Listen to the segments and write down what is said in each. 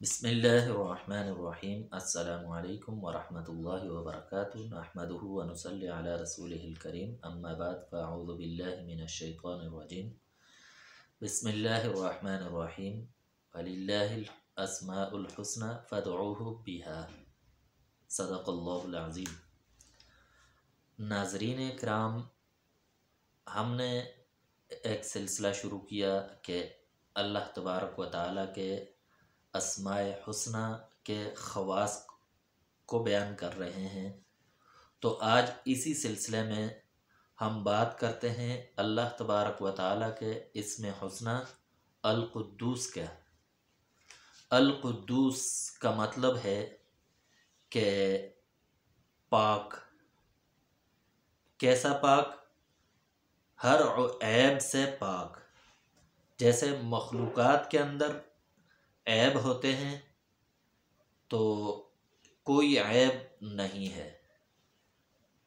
بسم الله الرحمن الرحيم السلام عليكم ورحمة الله وبركاته نحمده ونصلي على رسوله الكريم أما بعد فأعوذ بالله من الشيطان الرجيم بسم الله الرحمن الرحيم ولله الأسماء الحسنى فادعوه بها صدق الله العظيم ناظرين كرام ہم نے ایک سلسلہ شروع کیا کہ اللہ تبارک و تعالیٰ کے असमाय हसना के खवास को बयान कर रहे हैं तो आज इसी सिलसिले में हम बात करते हैं अल्लाह तबारक व ताली के इसमें हसन अलकुद्दूस का अलकुद्दूस का मतलब है कि पाक कैसा पाक हर ऐब से पाक जैसे मखलूक़ात के अंदर ऐब होते हैं तो कोई ऐब नहीं है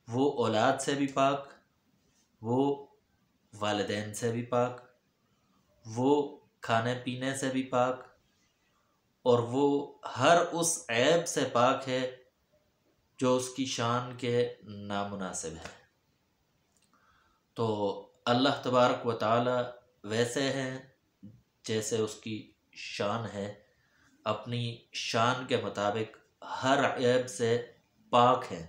वो औलाद से भी पाक वो वालदेन से भी पाक वो खाने पीने से भी पाक और वो हर उस ऐब से पाक है जो उसकी शान के नामनासिब है तो अल्लाह तबारक व वैसे हैं जैसे उसकी शान है अपनी शान के मुताबिक हर ऐब से पाक हैं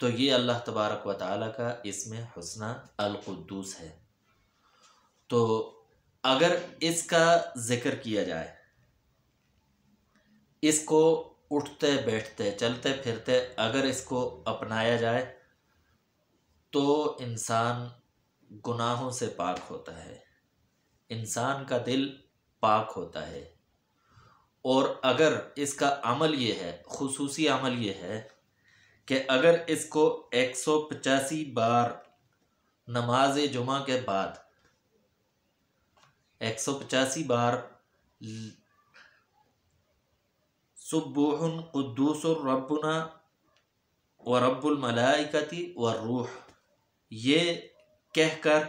तो ये अल्लाह तबारक व ताली का इसमें हसना अलकुद्दूस है तो अगर इसका ज़िक्र किया जाए इसको उठते बैठते चलते फिरते अगर इसको अपनाया जाए तो इंसान गुनाहों से पाक होता है इंसान का दिल पाक होता है और अगर इसका अमल ये है खसूसी अमल ये है कि अगर इसको एक सौ पचासी बार नमाज जुमा के बाद एक सौ पचासी बार सुबुहन कुद्दूस रबना व रब्बुलमलाइकती व रूह ये कहकर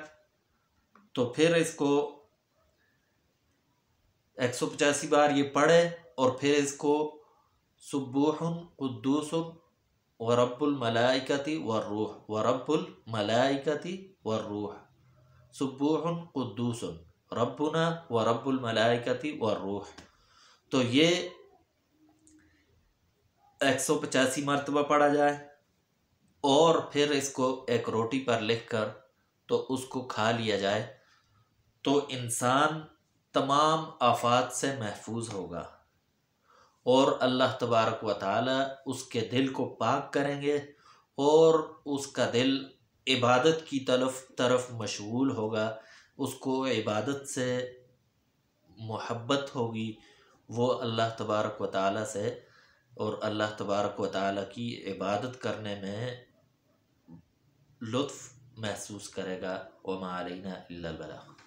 तो फिर इसको एक सौ पचासी बार ये पढ़े और फिर इसको सुबूह कुदूस व रब्बुलमलाइकती व रूह व रब्बुलमलाइकती व रूह सुबूह कुदूस रब्बुना व रब्बुलमलाइकती व रूह तो ये एक सौ पचासी मरतबा पढ़ा जाए और फिर इसको एक रोटी पर लिख कर तो उसको खा लिया जाए तो इंसान तमाम आफात से महफूज होगा और अल्लाह तबारक व ताली उसके दिल को पाक करेंगे और उसका दिल इबादत की तरफ तरफ मशगूल होगा उसको इबादत से मोहब्बत होगी वो अल्लाह तबारक व ताली से और अल्लाह तबारक व ताली की इबादत करने में लुत्फ़ महसूस करेगा वमा अलैना इल्लल बलाग